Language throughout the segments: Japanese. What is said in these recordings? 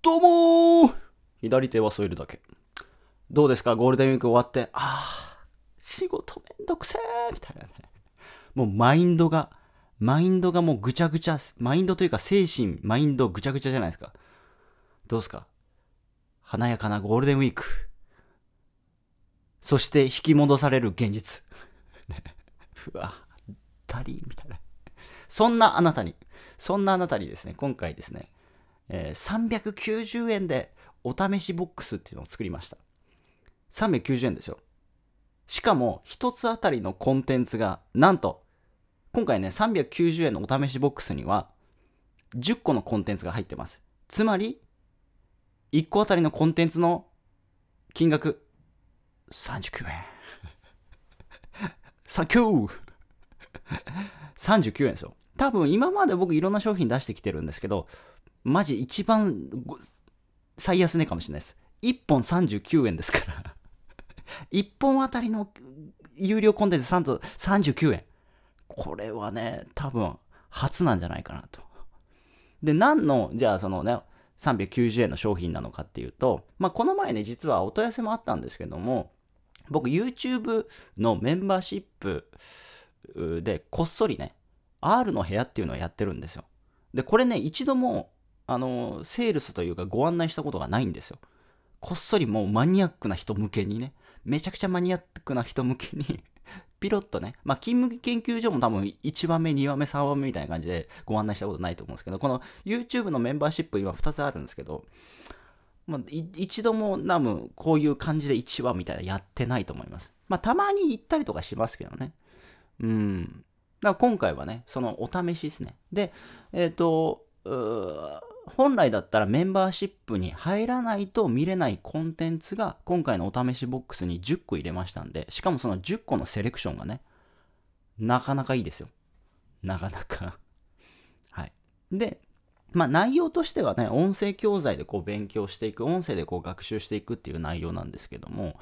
どうもー左手は添えるだけ。どうですかゴールデンウィーク終わって、ああ、仕事めんどくせーみたいなね。もうマインドが、マインドがもうぐちゃぐちゃ、マインドというか精神、マインドぐちゃぐちゃじゃないですか。どうですか華やかなゴールデンウィーク。そして引き戻される現実。ね、うわ、ダリーみたいな。そんなあなたに、そんなあなたにですね、今回ですね、えー、390円でお試しボックスっていうのを作りました。390円ですよ。しかも、1つあたりのコンテンツが、なんと、今回ね、390円のお試しボックスには、10個のコンテンツが入ってます。つまり、1個あたりのコンテンツの金額、39円。サンキュー39円ですよ。多分今まで僕いろんな商品出してきてるんですけど、マジ一番最安値かもしれないです。1本39円ですから1 本あたりの有料コンテンツ39円。これはね、多分初なんじゃないかなと。で、何の、じゃあそのね、390円の商品なのかっていうと、まあ、この前ね、実はお問い合わせもあったんですけども、僕 YouTube のメンバーシップでこっそりね、R の部屋っていうのをやってるんですよ。で、これね、一度もあの、セールスというかご案内したことがないんですよ。こっそりもうマニアックな人向けにね、めちゃくちゃマニアックな人向けに ピロッとね、まあ、勤務研究所も多分1番目、2番目、3番目みたいな感じでご案内したことないと思うんですけど、この YouTube のメンバーシップ今2つあるんですけど、まあ、一度もナムこういう感じで1話みたいなやってないと思います。まあ、たまに行ったりとかしますけどね。うん。だから今回はね、そのお試しですね。で、えっ、ー、と、本来だったらメンバーシップに入らないと見れないコンテンツが今回のお試しボックスに10個入れましたんで、しかもその10個のセレクションがね、なかなかいいですよ。なかなか はい。で、まあ内容としてはね、音声教材でこう勉強していく、音声でこう学習していくっていう内容なんですけども、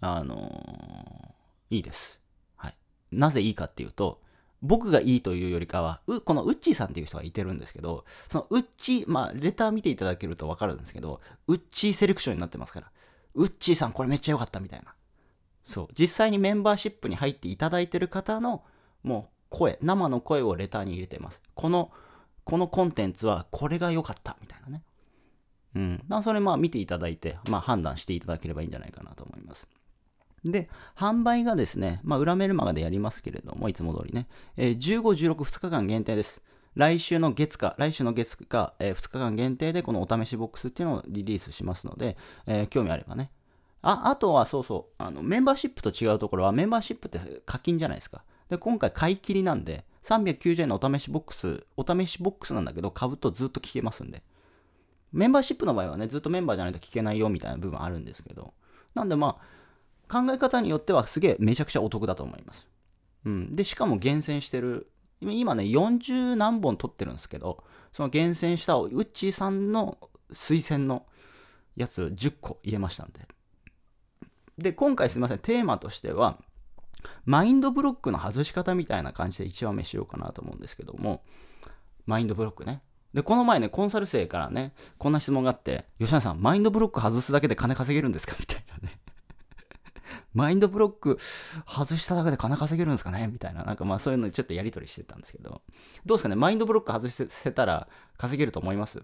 あのー、いいです。はい。なぜいいかっていうと、僕がいいというよりかは、う、このウッチーさんっていう人がいてるんですけど、そのウッチー、まあ、レター見ていただけるとわかるんですけど、ウッチーセレクションになってますから、ウッチーさんこれめっちゃ良かったみたいな。そう、実際にメンバーシップに入っていただいてる方の、もう声、生の声をレターに入れてます。この、このコンテンツはこれが良かったみたいなね。うん。それまあ見ていただいて、まあ判断していただければいいんじゃないかなと思います。で、販売がですね、まあ、裏メルマガでやりますけれども、いつも通りね、えー、15、16、2日間限定です。来週の月か、来週の月か、えー、2日間限定でこのお試しボックスっていうのをリリースしますので、えー、興味あればね。あ、あとはそうそう、あの、メンバーシップと違うところは、メンバーシップって課金じゃないですか。で、今回買い切りなんで、390円のお試しボックス、お試しボックスなんだけど、買うとずっと聞けますんで。メンバーシップの場合はね、ずっとメンバーじゃないと聞けないよみたいな部分あるんですけど。なんでまあ、考え方によってはすげえめちゃくちゃお得だと思います。うん、でしかも厳選してる今ね40何本撮ってるんですけどその厳選したうっちーさんの推薦のやつ10個入れましたんでで今回すいませんテーマとしてはマインドブロックの外し方みたいな感じで1話目しようかなと思うんですけどもマインドブロックねでこの前ねコンサル生からねこんな質問があって吉野さんマインドブロック外すだけで金稼げるんですかみたいなねマインドブロック外しただけで金稼げるんですかねみたいな、なんかまあそういうのちょっとやり取りしてたんですけど、どうですかねマインドブロック外せたら稼げると思います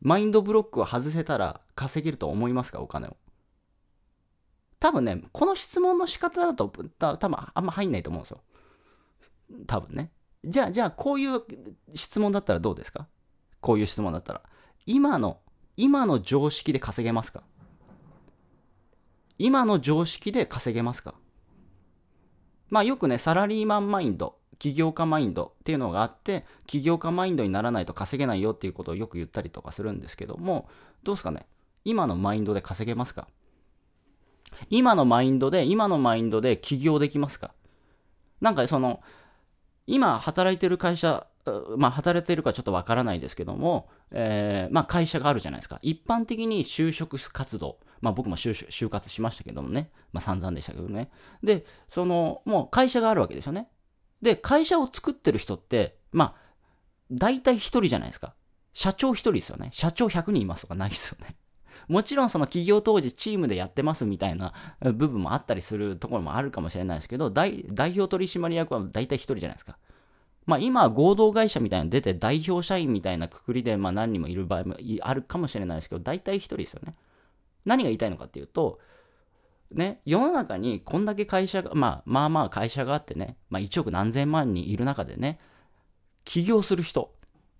マインドブロックを外せたら稼げると思いますかお金を。多分ね、この質問の仕方だと、多分あんま入んないと思うんですよ。多分ね。じゃあ、じゃあ、こういう質問だったらどうですかこういう質問だったら。今の、今の常識で稼げますか今の常識で稼げますかまあよくね、サラリーマンマインド、起業家マインドっていうのがあって、起業家マインドにならないと稼げないよっていうことをよく言ったりとかするんですけども、どうですかね今のマインドで稼げますか今のマインドで、今のマインドで起業できますかなんかその、今働いてる会社まあ、働いてるかちょっとわからないですけども、えー、まあ、会社があるじゃないですか。一般的に就職活動、まあ、僕も就活しましたけどもね、まあ、散々でしたけどね。で、その、もう会社があるわけですよね。で、会社を作ってる人って、まあ、大体1人じゃないですか。社長1人ですよね。社長100人いますとかないですよね。もちろんその企業当時チームでやってますみたいな部分もあったりするところもあるかもしれないですけど、代表取締役は大体1人じゃないですか。まあ、今は合同会社みたいなの出て代表社員みたいなくくりでまあ何人もいる場合もあるかもしれないですけど大体1人ですよね。何が言いたいのかっていうと、ね、世の中にこんだけ会社が、まあ、まあまあ会社があってね、まあ、1億何千万人いる中でね起業する人、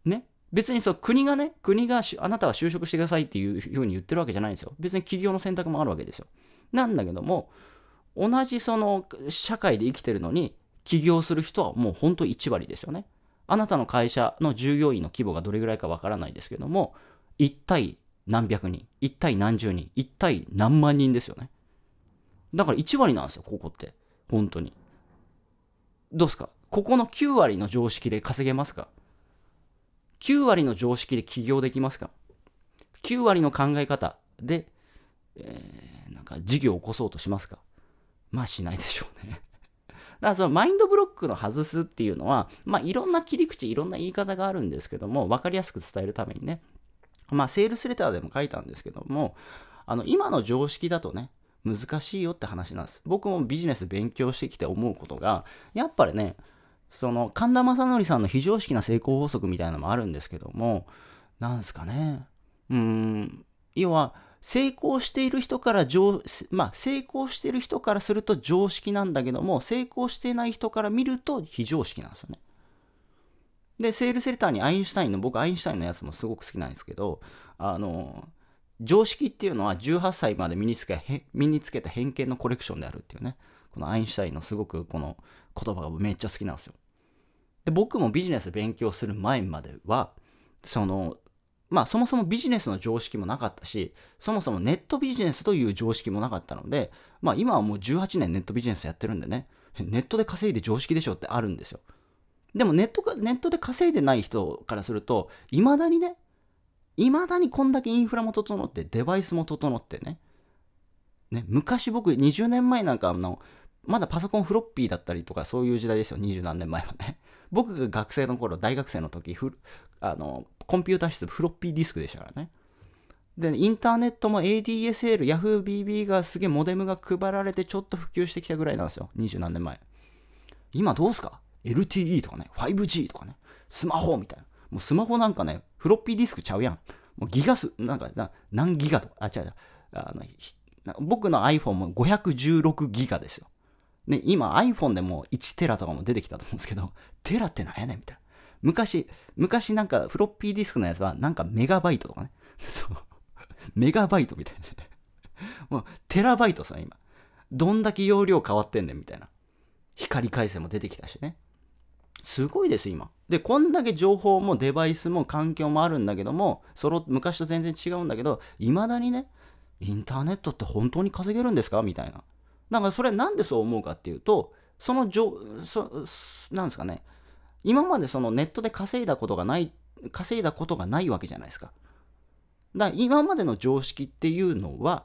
ね、別にそう国がね国があなたは就職してくださいっていうふうに言ってるわけじゃないんですよ別に起業の選択もあるわけですよなんだけども同じその社会で生きてるのに起業する人はもう本当1割ですよね。あなたの会社の従業員の規模がどれぐらいかわからないですけども、一体何百人、一体何十人、一体何万人ですよね。だから1割なんですよ、ここって。本当に。どうすかここの9割の常識で稼げますか ?9 割の常識で起業できますか ?9 割の考え方で、えー、なんか事業を起こそうとしますかまあしないでしょうねからそのマインドブロックの外すっていうのは、まあ、いろんな切り口、いろんな言い方があるんですけども、分かりやすく伝えるためにね、まあ、セールスレターでも書いたんですけども、あの、今の常識だとね、難しいよって話なんです。僕もビジネス勉強してきて思うことが、やっぱりね、その神田正則さんの非常識な成功法則みたいなのもあるんですけども、なんすかね。うん、要は、成功している人から常、まあ、成功している人からすると常識なんだけども、成功していない人から見ると非常識なんですよね。で、セールセルターにアインシュタインの、僕アインシュタインのやつもすごく好きなんですけど、あの、常識っていうのは18歳まで身につけ、身につけた偏見のコレクションであるっていうね、このアインシュタインのすごくこの言葉がめっちゃ好きなんですよ。で、僕もビジネス勉強する前までは、その、まあそもそもビジネスの常識もなかったし、そもそもネットビジネスという常識もなかったので、まあ今はもう18年ネットビジネスやってるんでね、ネットで稼いで常識でしょってあるんですよ。でもネットが、ネットで稼いでない人からすると、いまだにね、いまだにこんだけインフラも整って、デバイスも整ってね、ね、昔僕20年前なんかあの、まだパソコンフロッピーだったりとかそういう時代ですよ、二十何年前はね。僕が学生の頃、大学生の時、あのコンピュータ室フロッピーディスクでしたからね。で、インターネットも ADSL、YahooBB がすげえモデムが配られてちょっと普及してきたぐらいなんですよ。二十何年前。今どうすか ?LTE とかね、5G とかね、スマホみたいな。もうスマホなんかね、フロッピーディスクちゃうやん。もうギガ数、なんか、何ギガとか、あ、違う違う。あの僕の iPhone も516ギガですよ。ね、今 iPhone でも1テラとかも出てきたと思うんですけど、テラってなんやねんみたいな。昔、昔なんかフロッピーディスクのやつはなんかメガバイトとかね。そう。メガバイトみたいな。もうテラバイトさ、今。どんだけ容量変わってんねんみたいな。光回線も出てきたしね。すごいです、今。で、こんだけ情報もデバイスも環境もあるんだけども、その昔と全然違うんだけど、いまだにね、インターネットって本当に稼げるんですかみたいな。だからそれはんでそう思うかっていうと、そのなんですかね、今までそのネットで稼いだことがない、稼いだことがないわけじゃないですか。だから今までの常識っていうのは、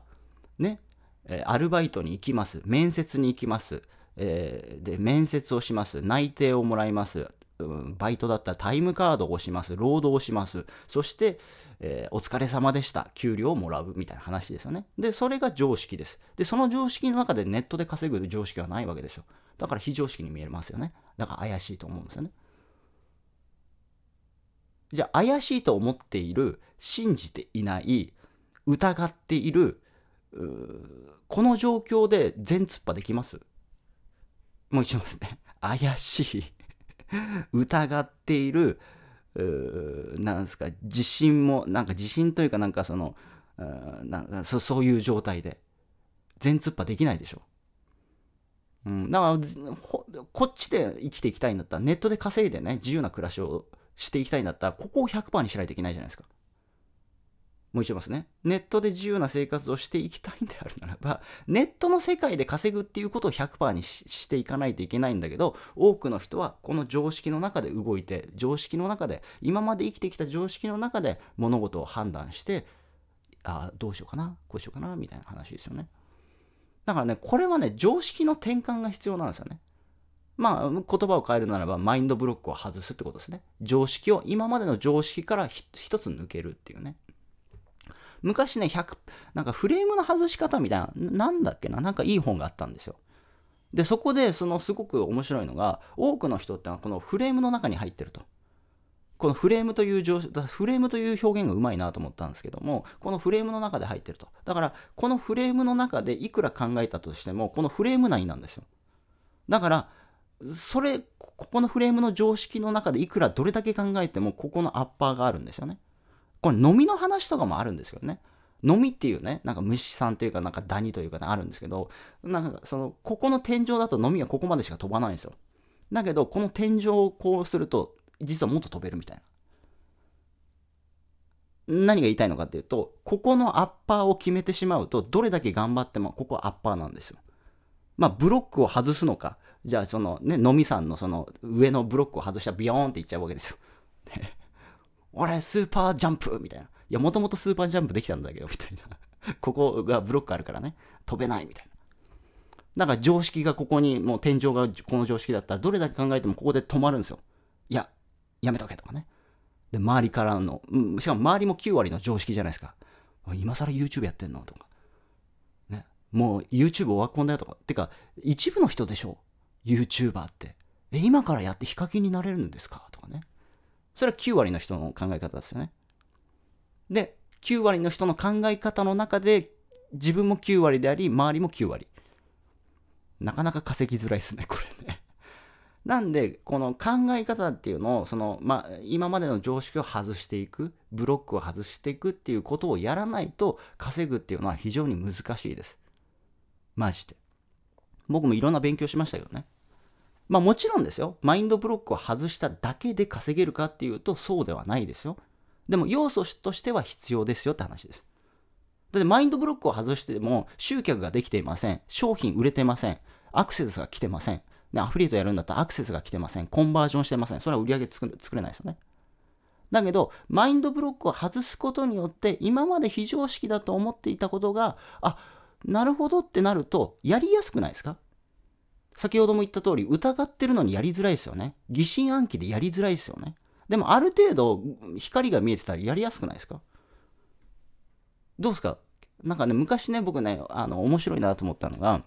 ね、えアルバイトに行きます、面接に行きます、えー、で、面接をします、内定をもらいます、うん、バイトだったらタイムカードを押します、労働をします、そして、えー、お疲れ様でした、給料をもらうみたいな話ですよね。で、それが常識です。で、その常識の中でネットで稼ぐ常識はないわけですよ。だから非常識に見えますよね。だから怪しいと思うんですよね。じゃあ、怪しいと思っている、信じていない、疑っている、この状況で全突破できますもう一度ですね。怪しい。疑っているなんすか自信もなんか自信というかなんかそのなそそういう状態で全突破できないでしょ。うん、だからこっちで生きていきたいんだったらネットで稼いでね自由な暮らしをしていきたいんだったらここを100%にしないといけないじゃないですか。もう一度言いますね。ネットで自由な生活をしていきたいんであるならば、ネットの世界で稼ぐっていうことを100%にしていかないといけないんだけど、多くの人はこの常識の中で動いて、常識の中で、今まで生きてきた常識の中で物事を判断して、ああ、どうしようかな、こうしようかな、みたいな話ですよね。だからね、これはね、常識の転換が必要なんですよね。まあ、言葉を変えるならば、マインドブロックを外すってことですね。常識を、今までの常識から一つ抜けるっていうね。昔ね、100、なんかフレームの外し方みたいな、なんだっけな、なんかいい本があったんですよ。で、そこで、そのすごく面白いのが、多くの人ってのはこのフレームの中に入ってると。このフレームという上フレームという表現がうまいなと思ったんですけども、このフレームの中で入ってると。だから、このフレームの中でいくら考えたとしても、このフレーム内なんですよ。だから、それ、ここのフレームの常識の中でいくらどれだけ考えても、ここのアッパーがあるんですよね。これ、飲みの話とかもあるんですけどね。飲みっていうね、なんか虫さんというか、なんかダニというか、ね、あるんですけど、なんかその、ここの天井だと飲みはここまでしか飛ばないんですよ。だけど、この天井をこうすると、実はもっと飛べるみたいな。何が言いたいのかっていうと、ここのアッパーを決めてしまうと、どれだけ頑張っても、ここアッパーなんですよ。まあ、ブロックを外すのか、じゃあ、そのね、のみさんのその上のブロックを外したらビヨーンっていっちゃうわけですよ。俺スーパージャンプみたいな。いや、もともとスーパージャンプできたんだけど、みたいな。ここがブロックあるからね、飛べないみたいな。なんか常識がここに、もう天井がこの常識だったら、どれだけ考えてもここで止まるんですよ。いや、やめとけとかね。で、周りからの、うん、しかも周りも9割の常識じゃないですか。今更 YouTube やってんのとか。ね。もう YouTube オワコンだよとか。てか、一部の人でしょ ?YouTuber って。え、今からやってヒカキンになれるんですかとかね。それは9割の人の考え方ですよね。で、9割の人の考え方の中で、自分も9割であり、周りも9割。なかなか稼ぎづらいですね、これね。なんで、この考え方っていうのを、その、まあ、今までの常識を外していく、ブロックを外していくっていうことをやらないと、稼ぐっていうのは非常に難しいです。マジで。僕もいろんな勉強しましたけどね。まあもちろんですよ、マインドブロックを外しただけで稼げるかっていうとそうではないですよ。でも要素としては必要ですよって話です。だってマインドブロックを外しても集客ができていません。商品売れてません。アクセスが来てません。ね、アフリエイトやるんだったらアクセスが来てません。コンバージョンしてません。それは売り上げ作れないですよね。だけど、マインドブロックを外すことによって、今まで非常識だと思っていたことが、あ、なるほどってなると、やりやすくないですか先ほども言った通り、疑ってるのにやりづらいですよね。疑心暗鬼でやりづらいですよね。でも、ある程度、光が見えてたらやりやすくないですかどうですかなんかね、昔ね、僕ね、あの、面白いなと思ったのが、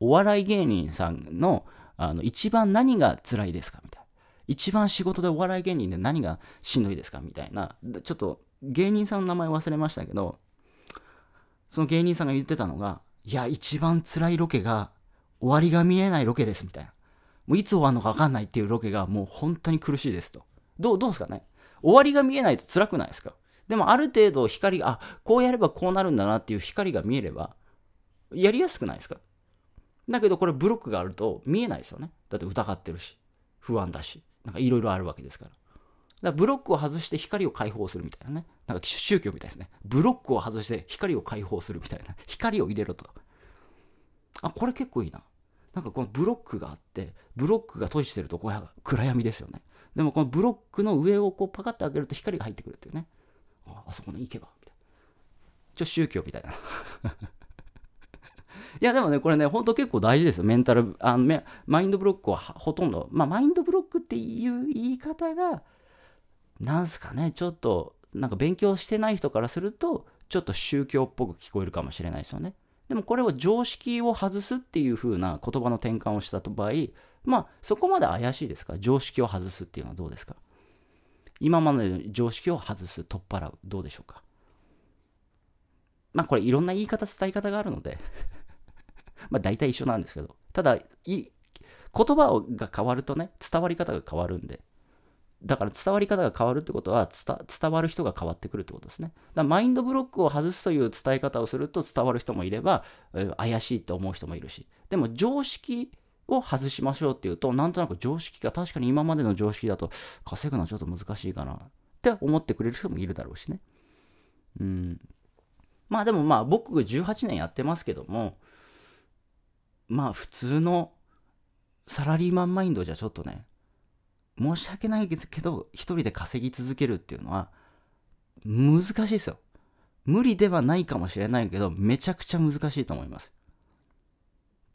お笑い芸人さんの、あの、一番何が辛いですかみたいな。一番仕事でお笑い芸人で何がしんどいですかみたいな。ちょっと、芸人さんの名前忘れましたけど、その芸人さんが言ってたのが、いや、一番辛いロケが終わりが見えないロケですみたいな。もういつ終わるのか分かんないっていうロケがもう本当に苦しいですと。どう、どうですかね終わりが見えないと辛くないですかでもある程度光が、あ、こうやればこうなるんだなっていう光が見えれば、やりやすくないですかだけどこれブロックがあると見えないですよね。だって疑ってるし、不安だし、なんかいろいろあるわけですから。だからブロックを外して光を解放するみたいなね。なんか宗教みたいですね。ブロックを外して光を解放するみたいな。光を入れろと。あこれ結構いいななんかこのブロックがあってブロックが閉じてるとこは暗闇ですよねでもこのブロックの上をこうパカッと開けると光が入ってくるっていうねああそこに行けばみたいなちょ宗教みたいな いやでもね、これね、ほんと結構大事ですよ。メンタル、あのマインドブロックはほとんど、まあ、マインドブロックっていう言い方が、なんすかね、ちょっと、なんか勉強してない人からすると、ちょっと宗教っぽく聞こえるかもしれないですよね。でもこれを常識を外すっていう風な言葉の転換をした場合、まあそこまで怪しいですか常識を外すっていうのはどうですか今までの常識を外す、取っ払う、どうでしょうかまあこれいろんな言い方、伝え方があるので まあ大体一緒なんですけど、ただ、言葉が変わるとね、伝わり方が変わるんで、だから伝わり方が変わるってことは伝わる人が変わってくるってことですね。だマインドブロックを外すという伝え方をすると伝わる人もいれば、怪しいって思う人もいるし、でも常識を外しましょうっていうと、なんとなく常識が確かに今までの常識だと稼ぐのはちょっと難しいかなって思ってくれる人もいるだろうしね。うん。まあでもまあ僕18年やってますけども、まあ普通のサラリーマンマインドじゃちょっとね、申し訳ないですけど、一人で稼ぎ続けるっていうのは、難しいですよ。無理ではないかもしれないけど、めちゃくちゃ難しいと思います。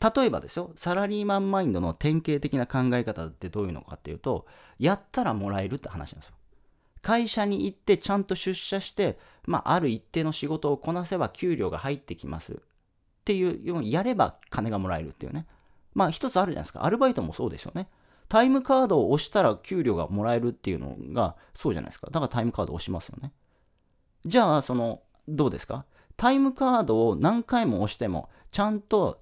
例えばですよ、サラリーマンマインドの典型的な考え方ってどういうのかっていうと、やったらもらえるって話なんですよ。会社に行ってちゃんと出社して、まあ、ある一定の仕事をこなせば給料が入ってきますっていうようにやれば金がもらえるっていうね。まあ一つあるじゃないですか。アルバイトもそうですよね。タイムカードを押したら給料がもらえるっていうのがそうじゃないですか。だからタイムカードを押しますよね。じゃあ、その、どうですかタイムカードを何回も押しても、ちゃんと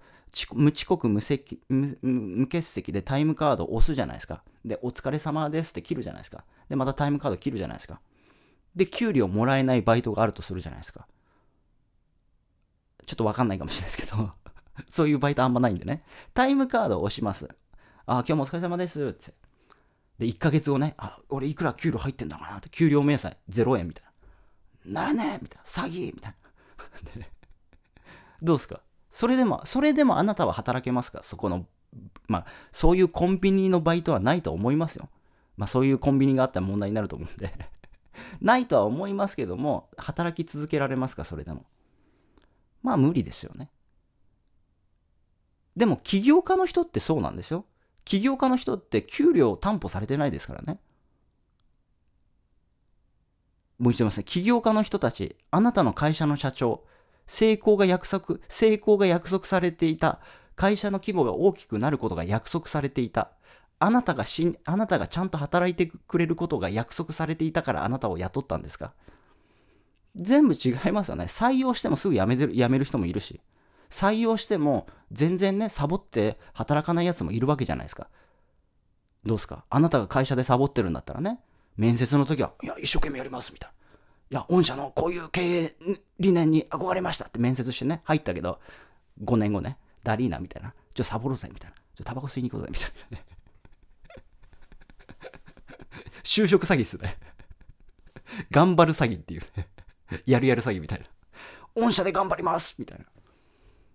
無遅刻無席無欠席でタイムカードを押すじゃないですか。で、お疲れ様ですって切るじゃないですか。で、またタイムカード切るじゃないですか。で、給料もらえないバイトがあるとするじゃないですか。ちょっとわかんないかもしれないですけど そういうバイトあんまないんでね。タイムカードを押します。あ、今日もお疲れ様ですって。で、1ヶ月後ね、あ、俺いくら給料入ってんだかなって、給料明細0円みたいな。なねみたいな。詐欺みたいな。どうすかそれでも、それでもあなたは働けますかそこの、まあ、そういうコンビニのバイトはないと思いますよ。まあ、そういうコンビニがあったら問題になると思うんで ないとは思いますけども、働き続けられますかそれでも。まあ、無理ですよね。でも、起業家の人ってそうなんでしょ起業家の人って給料担保されてないですからね。もう一度言いますね。起業家の人たち、あなたの会社の社長、成功が約束、成功が約束されていた、会社の規模が大きくなることが約束されていた、あなたがしん、あなたがちゃんと働いてくれることが約束されていたからあなたを雇ったんですか全部違いますよね。採用してもすぐ辞めてる、辞める人もいるし。採用しても全然ね、サボって働かないやつもいるわけじゃないですか。どうですかあなたが会社でサボってるんだったらね、面接の時は、いや、一生懸命やります、みたいな。いや、御社のこういう経営理念に憧れましたって面接してね、入ったけど、5年後ね、ダリーナみたいな、ちょ、サボろうぜ、みたいな。ちょ、タバコ吸いに行こうぜ、みたいなね。就職詐欺っすね。頑張る詐欺っていうね。やるやる詐欺みたいな。御社で頑張りますみたいな。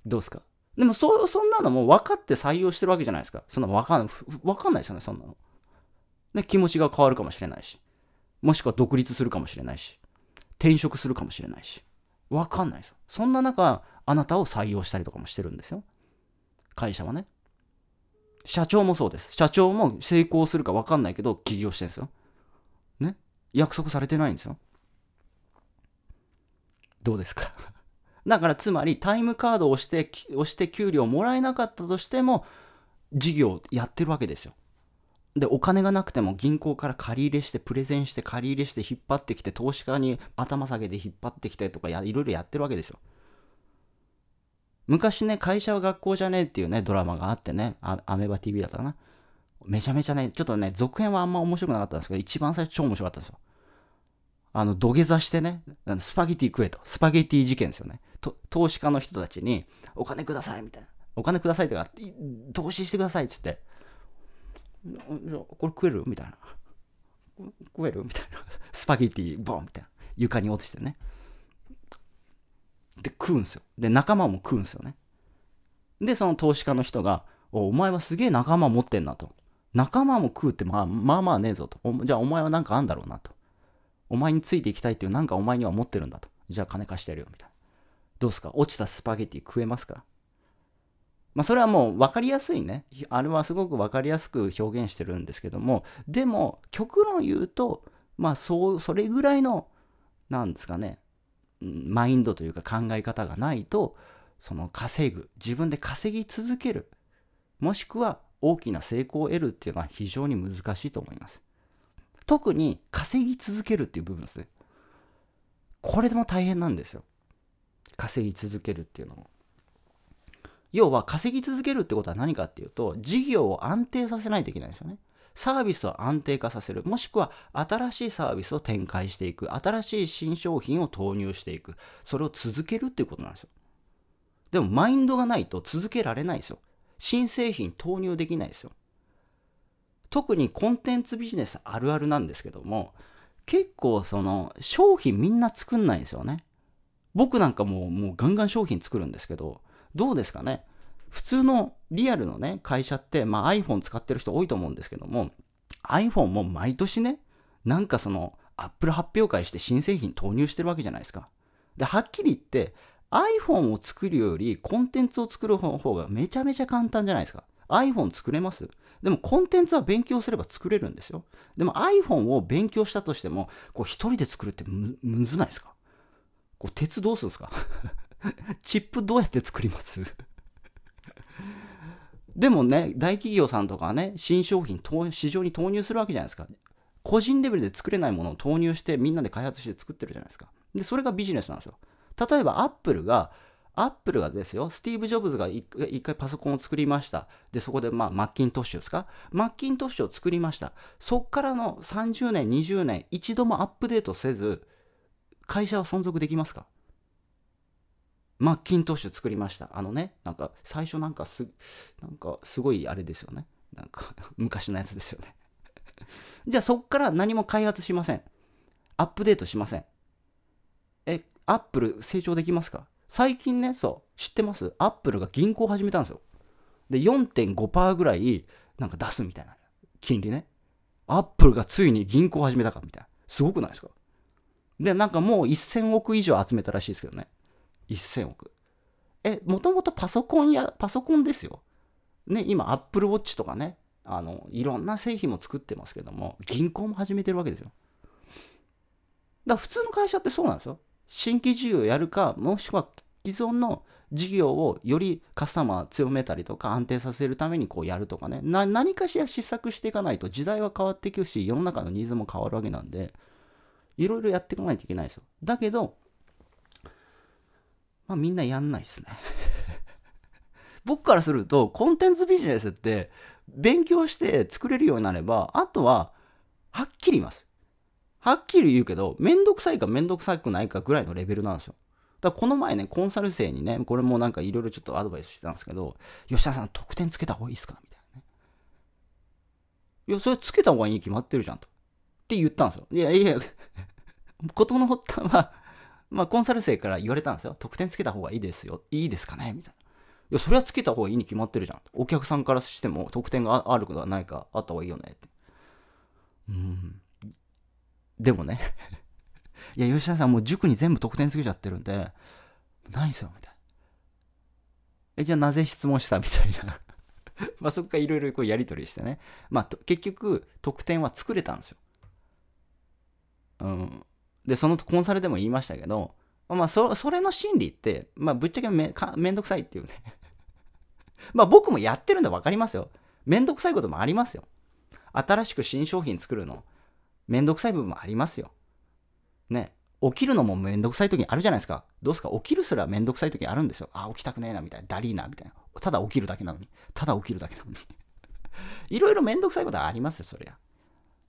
どうですかでもそ、そんなのも分かって採用してるわけじゃないですか。そんな分かんない、分かんないですよね、そんなの。ね、気持ちが変わるかもしれないし。もしくは独立するかもしれないし。転職するかもしれないし。分かんないですよ。そんな中、あなたを採用したりとかもしてるんですよ。会社はね。社長もそうです。社長も成功するか分かんないけど、起業してるんですよ。ね。約束されてないんですよ。どうですかだからつまりタイムカードを押して押して給料もらえなかったとしても事業やってるわけですよ。でお金がなくても銀行から借り入れしてプレゼンして借り入れして引っ張ってきて投資家に頭下げて引っ張ってきてとかやいろいろやってるわけですよ。昔ね会社は学校じゃねえっていうねドラマがあってねアメバ TV だったかな。めちゃめちゃねちょっとね続編はあんま面白くなかったんですけど一番最初超面白かったんですよ。あの土下座してねスパゲティ食えとスパゲティ事件ですよね。投資家の人たちに、お金くださいみたいな。お金くださいとか、投資してくださいっつって。これ食えるみたいな。食えるみたいな。スパゲティ、ボンみたいな。床に落ちてね。で、食うんすよ。で、仲間も食うんすよね。で、その投資家の人が、おお前はすげえ仲間持ってんなと。仲間も食うってまあまあまあねえぞと。じゃあお前は何かあんだろうなと。お前についていきたいっていう何かお前には持ってるんだと。じゃあ金貸してやるよみたいな。どうすか落ちたスパゲティ食えますかまあそれはもう分かりやすいね。あれはすごく分かりやすく表現してるんですけども、でも極論言うと、まあそう、それぐらいの、なんですかね、マインドというか考え方がないと、その稼ぐ、自分で稼ぎ続ける、もしくは大きな成功を得るっていうのは非常に難しいと思います。特に稼ぎ続けるっていう部分ですね。これでも大変なんですよ。稼ぎ続けるっていうのも。要は稼ぎ続けるってことは何かっていうと事業を安定させないといけないんですよね。サービスを安定化させるもしくは新しいサービスを展開していく新しい新商品を投入していくそれを続けるっていうことなんですよでもマインドがないと続けられないですよ新製品投入できないですよ特にコンテンツビジネスあるあるなんですけども結構その商品みんな作んないんですよね僕なんかもうもうガンガン商品作るんですけど、どうですかね普通のリアルのね、会社って、まあ、iPhone 使ってる人多いと思うんですけども、iPhone も毎年ね、なんかその、Apple 発表会して新製品投入してるわけじゃないですか。で、はっきり言って、iPhone を作るよりコンテンツを作る方がめちゃめちゃ簡単じゃないですか。iPhone 作れますでもコンテンツは勉強すれば作れるんですよ。でも iPhone を勉強したとしても、こう一人で作るってむずないですかこ鉄どうするんですか チップどうやって作ります でもね、大企業さんとかね、新商品、市場に投入するわけじゃないですか。個人レベルで作れないものを投入して、みんなで開発して作ってるじゃないですか。で、それがビジネスなんですよ。例えば、アップルが、アップルがですよ、スティーブ・ジョブズが一回パソコンを作りました。で、そこで、まあ、マッキントッシュですかマッキントッシュを作りました。そっからの30年、20年、一度もアップデートせず、会社は存続できますかマッキントッシュ作りました。あのね、なんか最初なんかす、なんかすごいあれですよね。なんか 昔のやつですよね。じゃあそっから何も開発しません。アップデートしません。え、アップル成長できますか最近ね、そう、知ってますアップルが銀行始めたんですよ。で、4.5%ぐらいなんか出すみたいな。金利ね。アップルがついに銀行始めたかみたいな。すごくないですかで、なんかもう1000億以上集めたらしいですけどね。1000億。え、もともとパソコンや、パソコンですよ。ね、今、Apple Watch とかね、あの、いろんな製品も作ってますけども、銀行も始めてるわけですよ。だから普通の会社ってそうなんですよ。新規事業をやるか、もしくは既存の事業をよりカスタマー強めたりとか安定させるためにこうやるとかね何かしら試策していかないと時代は変わっていくし世の中のニーズも変わるわけなんでいろいろやっていかないといけないですよ。だけど、まあみんなやんないですね。僕からすると、コンテンツビジネスって、勉強して作れるようになれば、あとは、はっきり言います。はっきり言うけど、めんどくさいかめんどくさくないかぐらいのレベルなんですよ。だからこの前ね、コンサル生にね、これもなんかいろいろちょっとアドバイスしてたんですけど、吉田さん、得点つけた方がいいですかみたいなね。いや、それつけた方がいいに決まってるじゃんと。って言ったんですよ。いやいや、事 の発端は、まあ、コンサル生から言われたんですよ。得点つけた方がいいですよ。いいですかねみたいな。いや、それはつけた方がいいに決まってるじゃん。お客さんからしても得点があることはないか、あった方がいいよねって。うん。でもね いや、吉田さんもう塾に全部得点つけちゃってるんで、ないんすよ、みたいな。え、じゃあなぜ質問したみたいな まあそっかいろいろやり取りしてね。まあ結局、得点は作れたんですよ。うん、でそのコンサルでも言いましたけど、まあ、そそれの心理って、まあ、ぶっちゃけめかめんどくさいっていうね まあ僕もやってるんで分かりますよめんどくさいこともありますよ新しく新商品作るのめんどくさい部分もありますよね起きるのもめんどくさい時あるじゃないですか。どうすか起きるすらめんどくさい時あるんですよ。あ、起きたくねえな、みたいな。だりーな、みたいな。ただ起きるだけなのに。ただ起きるだけなのに。いろいろめんどくさいことはありますよ、そりゃ。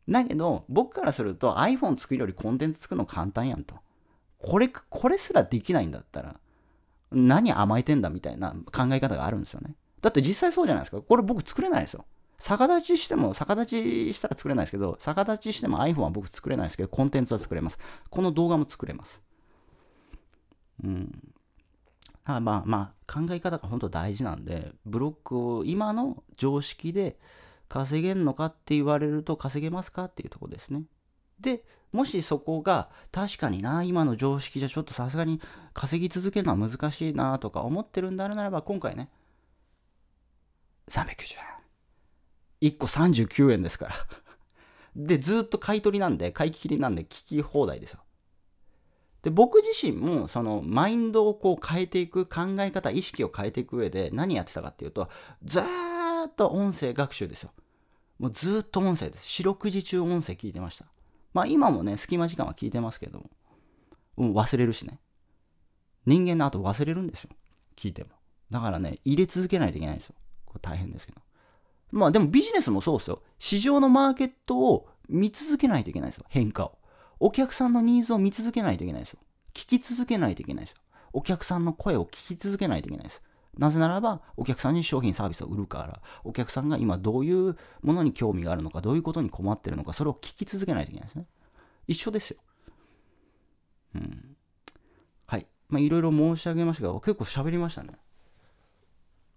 だけど、僕からすると iPhone 作るよりコンテンツ作るの簡単やんと。これ、これすらできないんだったら、何甘えてんだみたいな考え方があるんですよね。だって実際そうじゃないですか。これ僕作れないですよ。逆立ちしても、逆立ちしたら作れないですけど、逆立ちしても iPhone は僕作れないですけど、コンテンツは作れます。この動画も作れます。うん。あまあまあ、考え方が本当大事なんで、ブロックを今の常識で、稼げんのかって言われると稼げますかっていうとこですね。で、もしそこが確かにな、今の常識じゃちょっとさすがに稼ぎ続けるのは難しいなとか思ってるんであるならば、今回ね、390円。1個39円ですからで、ずっと買い取りなんで、買い切りなんで、聞き放題ですよ。で僕自身もそのマインドをこう変えていく考え方意識を変えていく上で何やってたかっていうとずっっと音声学習ですよ。もうずっと音声です。四六時中音声聞いてました。まあ今もね、隙間時間は聞いてますけども、う忘れるしね。人間の後忘れるんですよ。聞いても。だからね、入れ続けないといけないんですよ。これ大変ですけど。まあでもビジネスもそうですよ。市場のマーケットを見続けないといけないですよ。変化を。お客さんのニーズを見続けないといけないですよ。聞き続けないといけないですよ。お客さんの声を聞き続けないといけないです。なぜならば、お客さんに商品サービスを売るから、お客さんが今どういうものに興味があるのか、どういうことに困ってるのか、それを聞き続けないといけないですね。一緒ですよ。うん。はい。まあ、いろいろ申し上げましたが、結構喋りましたね。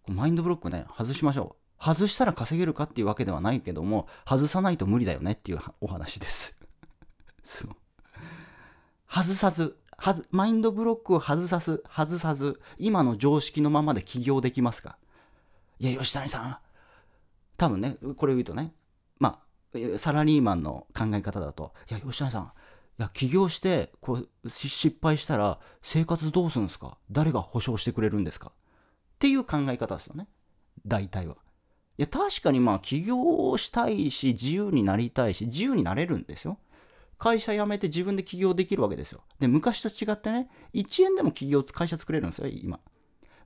マインドブロックね、外しましょう。外したら稼げるかっていうわけではないけども、外さないと無理だよねっていうお話です。そう。外さず、はずマインドブロックを外さず外さず今の常識のままで起業できますかいや吉谷さん多分ねこれを言うとねまあサラリーマンの考え方だといや吉谷さんいや起業してこう失敗したら生活どうするんですか誰が保証してくれるんですかっていう考え方ですよね大体は。いや確かにまあ起業したいし自由になりたいし自由になれるんですよ。会社辞めて自分で起業できるわけですよ。で、昔と違ってね、1円でも起業、会社作れるんですよ、今。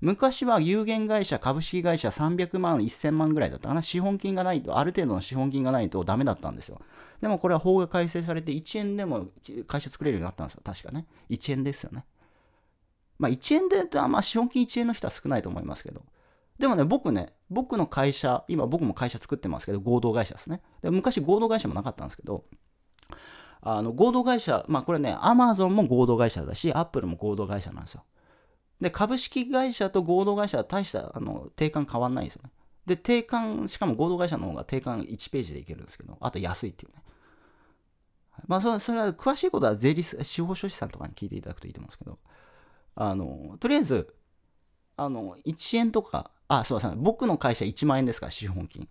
昔は有限会社、株式会社300万、1000万ぐらいだったかな。資本金がないと、ある程度の資本金がないとダメだったんですよ。でもこれは法が改正されて1円でも会社作れるようになったんですよ。確かね。1円ですよね。まあ1円で、まあ資本金1円の人は少ないと思いますけど。でもね、僕ね、僕の会社、今僕も会社作ってますけど、合同会社ですね。で昔合同会社もなかったんですけど、あの合同会社、まあ、これね、アマゾンも合同会社だし、アップルも合同会社なんですよ。で、株式会社と合同会社は大したあの定款変わんないですよね。で、定款、しかも合同会社の方が定款1ページでいけるんですけど、あと安いっていうね。まあ、それは詳しいことは税理士、司法書士さんとかに聞いていただくといいと思うんですけど、あの、とりあえず、あの、1円とか、あ、そうですね、僕の会社1万円ですから、資本金。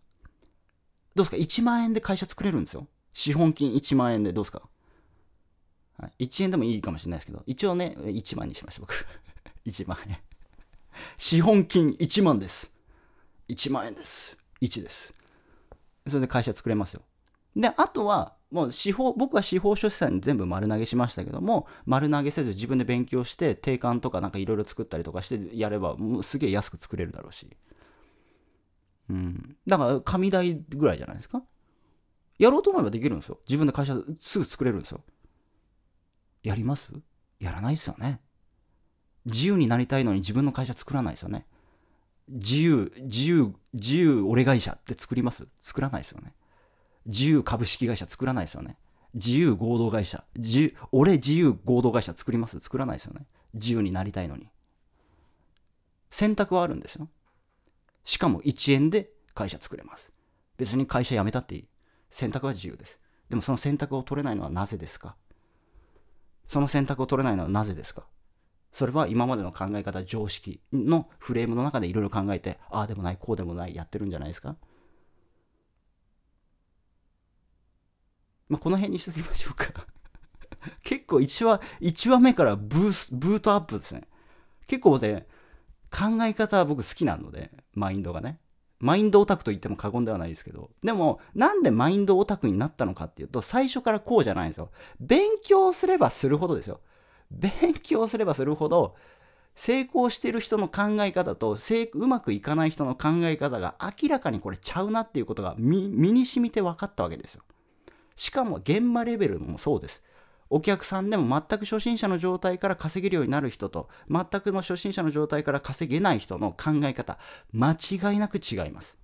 どうですか、1万円で会社作れるんですよ。資本金1万円でどうですか、はい、?1 円でもいいかもしれないですけど、一応ね、1万にしました、僕。1 万円。資本金1万です。1万円です。1です。それで会社作れますよ。で、あとは、もう司法、僕は司法書士さんに全部丸投げしましたけども、丸投げせず自分で勉強して、定款とかなんかいろいろ作ったりとかしてやれば、もうすげえ安く作れるだろうし。うん。だから、紙代ぐらいじゃないですか。やろうと思えばできるんですよ。自分で会社すぐ作れるんですよ。やりますやらないですよね。自由になりたいのに自分の会社作らないですよね。自由、自由、自由俺会社って作ります作らないですよね。自由株式会社作らないですよね。自由合同会社、自俺自由合同会社作ります作らないですよね。自由になりたいのに。選択はあるんですよ。しかも1円で会社作れます。別に会社辞めたっていい。選択は自由です。でもその選択を取れないのはなぜですかその選択を取れないのはなぜですかそれは今までの考え方、常識のフレームの中でいろいろ考えて、ああでもない、こうでもない、やってるんじゃないですかまあ、この辺にしときましょうか 結構1話、1話目からブース、ブートアップですね。結構ね、考え方は僕好きなので、マインドがね。マインドオタクと言っても過言ではないですけど、でも、なんでマインドオタクになったのかっていうと、最初からこうじゃないんですよ。勉強すればするほどですよ。勉強すればするほど、成功してる人の考え方とうまくいかない人の考え方が明らかにこれちゃうなっていうことが身に染みて分かったわけですよ。しかも現場レベルもそうです。お客さんでも全く初心者の状態から稼げるようになる人と全くの初心者の状態から稼げない人の考え方間違いなく違います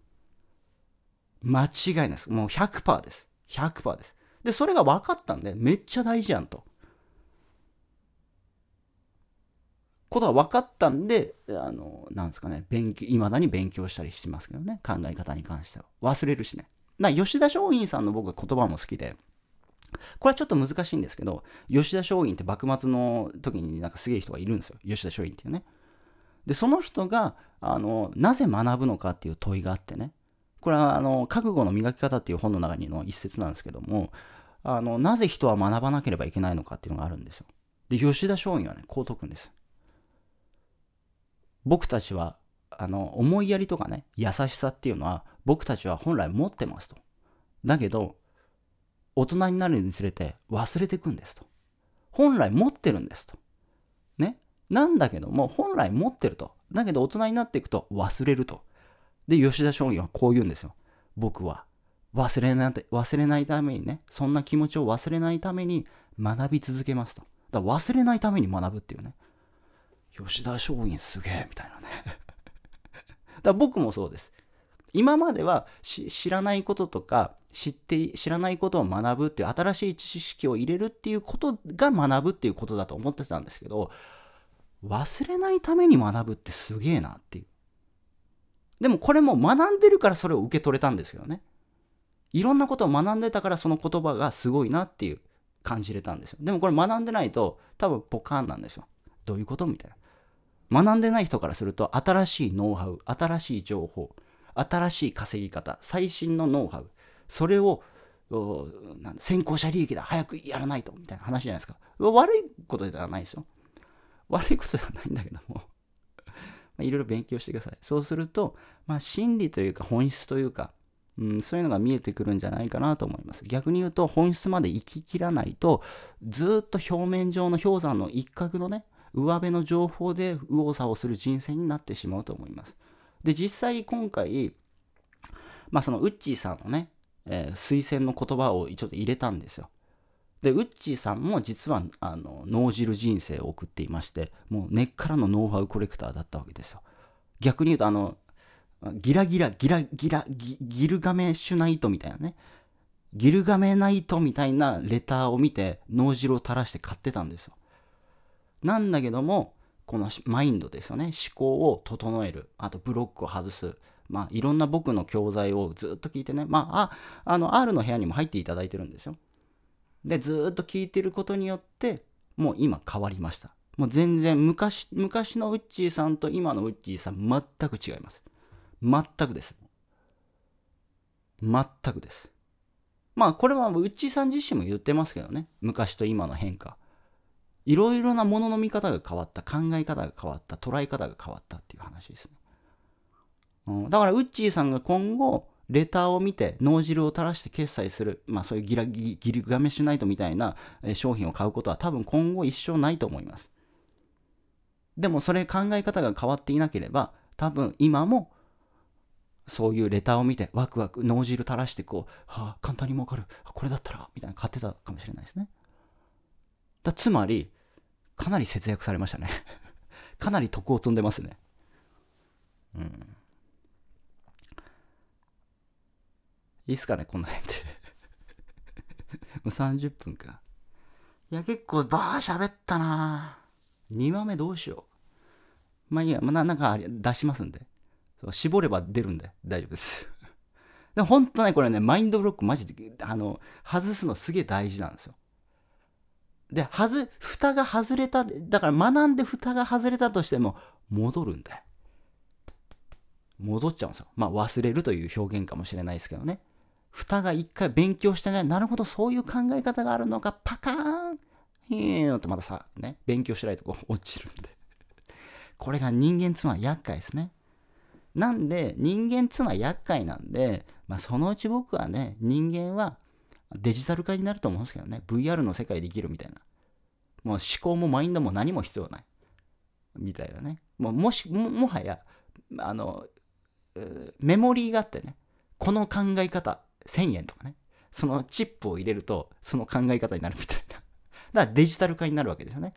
間違いないですもう100%です100%ですでそれが分かったんでめっちゃ大事やんとことが分かったんで、あの、なんですかね、勉強、いまだに勉強したりしてますけどね、考え方に関しては。忘れるしね。な、吉田松陰さんの僕は言葉も好きで、これはちょっと難しいんですけど、吉田松陰って幕末の時になんかすげえ人がいるんですよ。吉田松陰っていうね。で、その人が、あの、なぜ学ぶのかっていう問いがあってね。これは、あの、覚悟の磨き方っていう本の中にの一節なんですけども、あの、なぜ人は学ばなければいけないのかっていうのがあるんですよ。で、吉田松陰はね、こう説くんです。僕たちは、あの、思いやりとかね、優しさっていうのは、僕たちは本来持ってますと。だけど、大人になるにつれて忘れていくんですと。本来持ってるんですと。ね。なんだけども、本来持ってると。だけど大人になっていくと忘れると。で、吉田松陰はこう言うんですよ。僕は忘れない忘れないためにね、そんな気持ちを忘れないために学び続けますと。だから忘れないために学ぶっていうね。吉田松陰すげえみたいなね。だから僕もそうです。今までは知らないこととか知って知らないことを学ぶっていう新しい知識を入れるっていうことが学ぶっていうことだと思ってたんですけど忘れないために学ぶってすげえなっていうでもこれも学んでるからそれを受け取れたんですよねいろんなことを学んでたからその言葉がすごいなっていう感じれたんですよでもこれ学んでないと多分ポカーンなんですよどういうことみたいな学んでない人からすると新しいノウハウ新しい情報新しい稼ぎ方、最新のノウハウ、それを先行者利益だ、早くやらないと、みたいな話じゃないですか。悪いことではないですよ。悪いことではないんだけども いろいろ勉強してください。そうすると、まあ、理というか本質というか、うん、そういうのが見えてくるんじゃないかなと思います。逆に言うと、本質まで行ききらないと、ずっと表面上の氷山の一角のね、上辺の情報で右往左往する人生になってしまうと思います。で、実際今回、まあそのウッチーさんのね、えー、推薦の言葉をちょっと入れたんですよ。で、ウッチーさんも実は、あの、脳汁人生を送っていまして、もう根っからのノウハウコレクターだったわけですよ。逆に言うと、あの、ギラギラ、ギラギラ、ギギルガメシュナイトみたいなね、ギルガメナイトみたいなレターを見て、脳汁を垂らして買ってたんですよ。なんだけども、このマインドですよね思考を整えるあとブロックを外すまあいろんな僕の教材をずっと聞いてねまああの R の部屋にも入っていただいてるんですよでずっと聞いてることによってもう今変わりましたもう全然昔昔のウッチーさんと今のウッチーさん全く違います全くです全くですまあこれはウッチーさん自身も言ってますけどね昔と今の変化いろいろなものの見方が変わった考え方が変わった捉え方が変わったっていう話ですね、うん、だからウッチーさんが今後レターを見て脳汁を垂らして決済する、まあ、そういうギラギギリガメシュナイトみたいな商品を買うことは多分今後一生ないと思いますでもそれ考え方が変わっていなければ多分今もそういうレターを見てワクワク脳汁垂らしてこう、はあ、簡単に儲かるこれだったらみたいな買ってたかもしれないですねだつまりかなり節約されましたね かなり得を積んでますね。うん。いいっすかね、この辺で もう30分か。いや、結構、ばあ喋ったな2話目どうしよう。まあいいや、まあ、なんか出しますんで。そう絞れば出るんで大丈夫です でも本当ね、これね、マインドブロックマジで、あの、外すのすげえ大事なんですよ。で、はず、蓋が外れた、だから学んで蓋が外れたとしても、戻るんだよ。戻っちゃうんですよ。まあ、忘れるという表現かもしれないですけどね。蓋が一回勉強してない、なるほど、そういう考え方があるのか、パカーン、ヒーンとまたさ、ね、勉強しないとこう落ちるんで。これが人間っつうのは厄介ですね。なんで、人間っつうのは厄介なんで、まあ、そのうち僕はね、人間はデジタル化になると思うんですけどね。VR の世界で生きるみたいな。もう思考もマインドも何も必要ない。みたいなね。もうもしも、もはや、あの、メモリーがあってね、この考え方、1000円とかね、そのチップを入れると、その考え方になるみたいな。だからデジタル化になるわけですよね。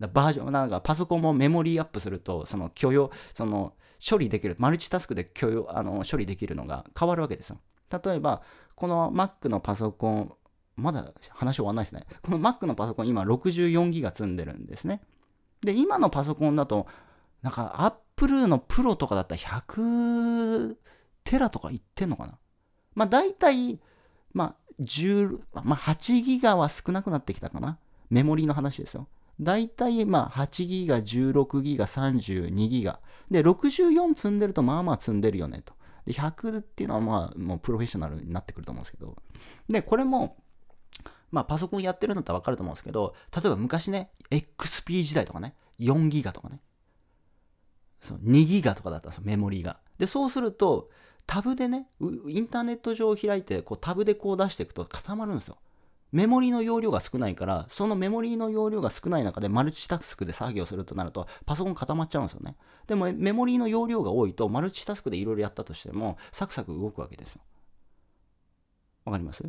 だバージョン、なんかパソコンもメモリーアップすると、その許容、その処理できる、マルチタスクで許容、あの処理できるのが変わるわけですよ。例えば、この Mac のパソコン、まだ話終わんないですね。この Mac のパソコン今 64GB 積んでるんですね。で、今のパソコンだと、なんか Apple のプロとかだったら100テラとかいってんのかな。まあ大体、まあ10、まあ8ギガは少なくなってきたかな。メモリの話ですよ。大体まあ8ギガ、16ギガ、32ギガ。で、64積んでるとまあまあ積んでるよねと。で、100っていうのはまあ、もうプロフェッショナルになってくると思うんですけど。で、これも、まあ、パソコンやってるんだったらわかると思うんですけど、例えば昔ね、XP 時代とかね、4ギガとかね、その2ギガとかだったんですよ、メモリーが。で、そうすると、タブでね、インターネット上を開いて、こうタブでこう出していくと固まるんですよ。メモリの容量が少ないから、そのメモリの容量が少ない中でマルチタスクで作業するとなると、パソコン固まっちゃうんですよね。でも、メモリの容量が多いと、マルチタスクでいろいろやったとしても、サクサク動くわけですよ。わかります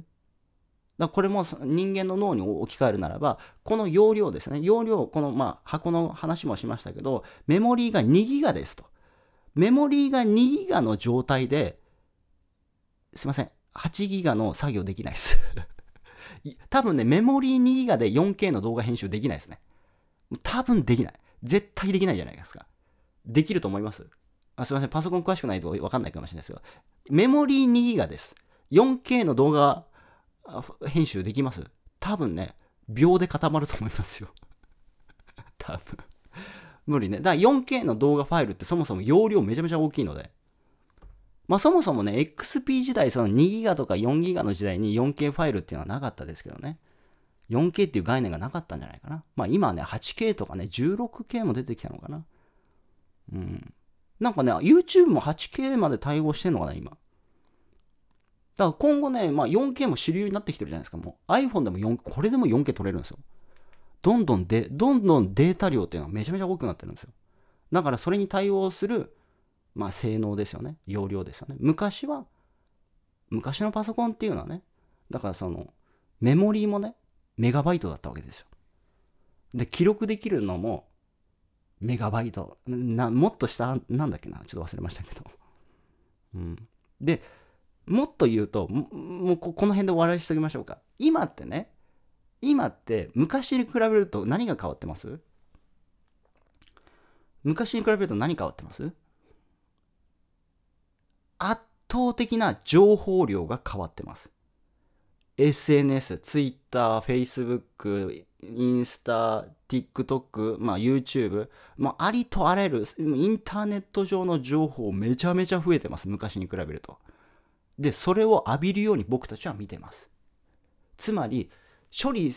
だこれも人間の脳に置き換えるならば、この容量ですね。容量、この、まあ、箱の話もしましたけど、メモリーが2ギガですと。メモリーが2ギガの状態で、すいません。8ギガの作業できないです多分ね、メモリー2ギガで 4K の動画編集できないですね。多分できない。絶対できないじゃないですか。できると思いますあすいません、パソコン詳しくないと分かんないかもしれないですけど、メモリー2ギガです。4K の動画編集できます多分ね、秒で固まると思いますよ。多分。無理ね。だから 4K の動画ファイルってそもそも容量めちゃめちゃ大きいので、まあ、そもそもね、XP 時代、その2 g b とか4 g b の時代に 4K ファイルっていうのはなかったですけどね。4K っていう概念がなかったんじゃないかな。まあ今ね、8K とかね、16K も出てきたのかな。うん。なんかね、YouTube も 8K まで対応してんのかな、今。だから今後ね、まあ、4K も主流になってきてるじゃないですか。もう iPhone でも 4K、これでも 4K 取れるんですよ。どんどんで、どんどんデータ量っていうのはめちゃめちゃ多くなってるんですよ。だからそれに対応するまあ、性能ですよね容量ですよね昔は昔のパソコンっていうのはねだからそのメモリーもねメガバイトだったわけですよで記録できるのもメガバイトなもっと下なんだっけなちょっと忘れましたけど、うん、でもっと言うともうこの辺でお笑いしときましょうか今ってね今って昔に比べると何が変わってます昔に比べると何変わってます圧倒的な情報量が変わってます。SNS、Twitter、Facebook、インスタ、TikTok、まあ、YouTube、まあ、ありとあらゆるインターネット上の情報めちゃめちゃ増えてます。昔に比べると。で、それを浴びるように僕たちは見てます。つまり、処理、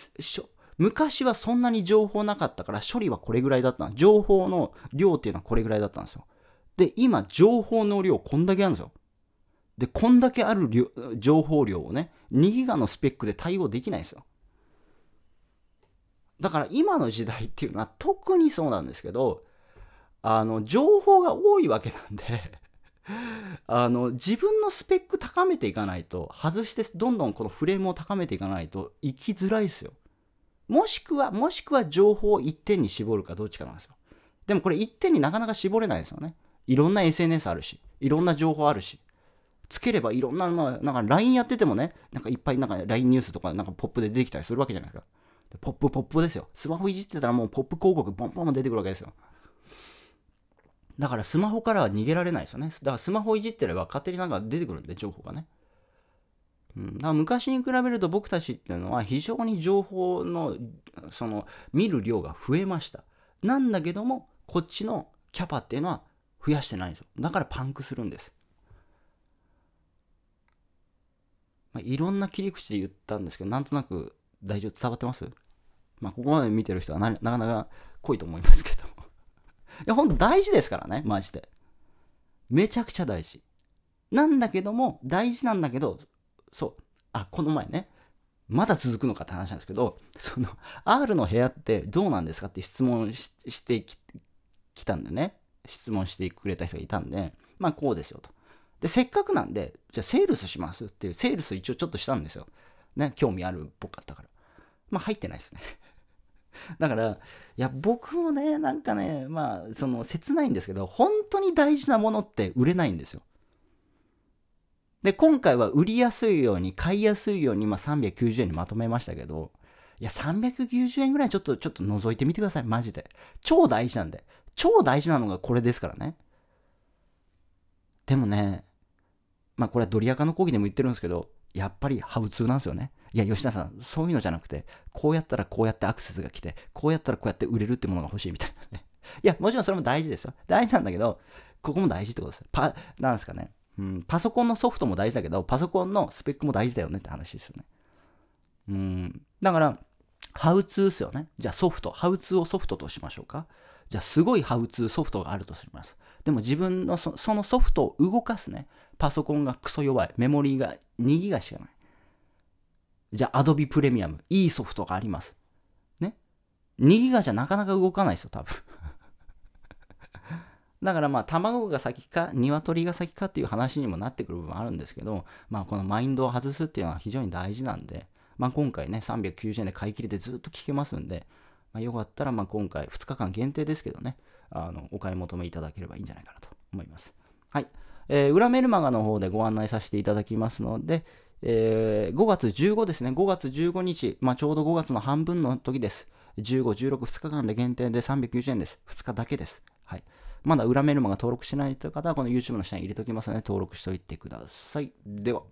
昔はそんなに情報なかったから処理はこれぐらいだった。情報の量っていうのはこれぐらいだったんですよ。で、今、情報の量、こんだけあるんですよ。で、こんだけある情報量をね、2ギガのスペックで対応できないですよ。だから今の時代っていうのは特にそうなんですけど、あの、情報が多いわけなんで あの、自分のスペック高めていかないと、外してどんどんこのフレームを高めていかないと生きづらいですよ。もしくは、もしくは情報を1点に絞るかどっちかなんですよ。でもこれ1点になかなか絞れないですよね。いろんな SNS あるし、いろんな情報あるし、つければいろんな、まあ、なんか LINE やっててもね、なんかいっぱいなんか LINE ニュースとかなんかポップで出てきたりするわけじゃないですか。ポップポップですよ。スマホいじってたらもうポップ広告ボンボン出てくるわけですよ。だからスマホからは逃げられないですよね。だからスマホいじってれば勝手になんか出てくるんで、情報がね。うん、だから昔に比べると僕たちっていうのは非常に情報のその見る量が増えました。なんだけどもこっちのキャパっていうのは増やしてないんですよ。だからパンクするんです。まあ、いろんな切り口で言ったんですけど、なんとなく大丈夫伝わってますまあ、ここまで見てる人はななかなか濃いと思いますけど。いや、ほんと大事ですからね、マジで。めちゃくちゃ大事。なんだけども、大事なんだけど、そう。あ、この前ね、まだ続くのかって話なんですけど、その、R の部屋ってどうなんですかって質問してきたんでね。質問してくれた人がいたんで、まあこうですよと。で、せっかくなんで、じゃあセールスしますっていう、セールス一応ちょっとしたんですよ。ね、興味あるっぽかったから。まあ入ってないですね。だから、いや、僕もね、なんかね、まあ、その、切ないんですけど、本当に大事なものって売れないんですよ。で、今回は売りやすいように、買いやすいように、まあ、390円にまとめましたけど、いや、390円ぐらいちょっと、ちょっと覗いてみてください、マジで。超大事なんで。超大事なのがこれですからね。でもね、まあこれはドリアカの講義でも言ってるんですけど、やっぱりハウツーなんですよね。いや、吉田さん、そういうのじゃなくて、こうやったらこうやってアクセスが来て、こうやったらこうやって売れるってものが欲しいみたいなね。いや、もちろんそれも大事ですよ。大事なんだけど、ここも大事ってことです。パ、なんですかね。うん、パソコンのソフトも大事だけど、パソコンのスペックも大事だよねって話ですよね。うん。だから、ハウツーですよね。じゃあソフト、ハウツーをソフトとしましょうか。じゃあすごいハウツーソフトがあるとします。でも自分のそのソフトを動かすね、パソコンがクソ弱い、メモリーが2ギガしかない。じゃあ Adobe プレミアム、いいソフトがあります。ね。2ギガじゃなかなか動かないですよ、多分。だからまあ卵が先か鶏が先かっていう話にもなってくる部分あるんですけど、まあこのマインドを外すっていうのは非常に大事なんで、まあ今回ね、390円で買い切れてずっと聞けますんで、まあ、よかったらまあ今回2日間限定ですけどね、あのお買い求めいただければいいんじゃないかなと思います。はい。えー、裏メルマガの方でご案内させていただきますので、えー、5月15ですね、5月15日、まあ、ちょうど5月の半分の時です。15、16、2日間で限定で390円です。2日だけです。はい。まだ裏メルマガ登録しないという方は、この YouTube の下に入れておきますので、登録しておいてください。では。